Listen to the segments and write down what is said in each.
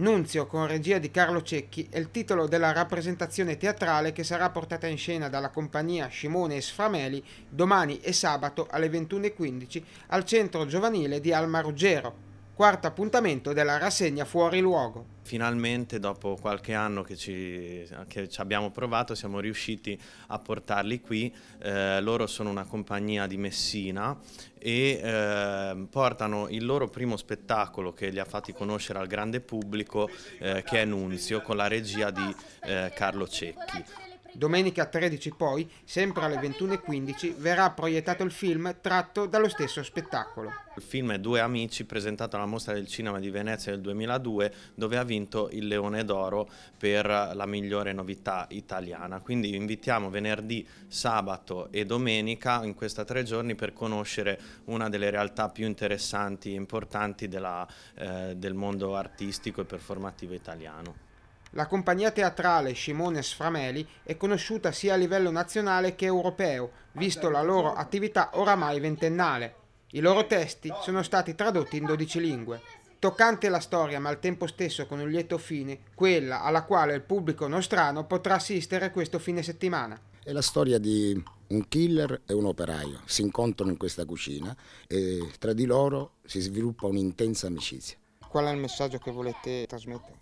Nunzio con regia di Carlo Cecchi è il titolo della rappresentazione teatrale che sarà portata in scena dalla compagnia Scimone e Sframeli domani e sabato alle 21.15 al centro giovanile di Alma Ruggero quarto appuntamento della rassegna Fuori Luogo. Finalmente, dopo qualche anno che ci, che ci abbiamo provato, siamo riusciti a portarli qui. Eh, loro sono una compagnia di Messina e eh, portano il loro primo spettacolo che li ha fatti conoscere al grande pubblico, eh, che è Nunzio, con la regia di eh, Carlo Cecchi. Domenica 13 poi, sempre alle 21.15, verrà proiettato il film tratto dallo stesso spettacolo. Il film è Due amici, presentato alla Mostra del Cinema di Venezia del 2002, dove ha vinto il Leone d'Oro per la migliore novità italiana. Quindi vi invitiamo venerdì, sabato e domenica in questi tre giorni per conoscere una delle realtà più interessanti e importanti della, eh, del mondo artistico e performativo italiano. La compagnia teatrale Scimone Sframeli è conosciuta sia a livello nazionale che europeo, visto la loro attività oramai ventennale. I loro testi sono stati tradotti in 12 lingue. Toccante la storia, ma al tempo stesso con un lieto fine, quella alla quale il pubblico nostrano potrà assistere questo fine settimana. È la storia di un killer e un operaio. Si incontrano in questa cucina e tra di loro si sviluppa un'intensa amicizia. Qual è il messaggio che volete trasmettere?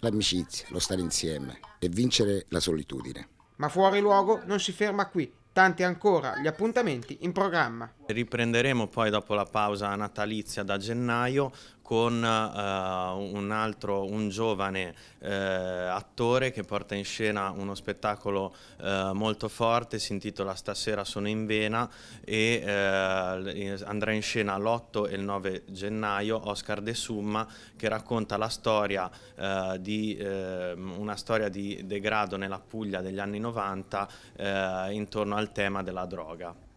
l'amicizia, lo stare insieme e vincere la solitudine. Ma fuori luogo non si ferma qui. Tanti ancora gli appuntamenti in programma. Riprenderemo poi dopo la pausa natalizia da gennaio con uh, un altro, un giovane uh, attore che porta in scena uno spettacolo uh, molto forte, si intitola Stasera sono in vena e andrà in scena l'8 e il 9 gennaio Oscar De Summa che racconta la storia di ehm, una storia di degrado nella Puglia degli anni 90 intorno al tema della droga.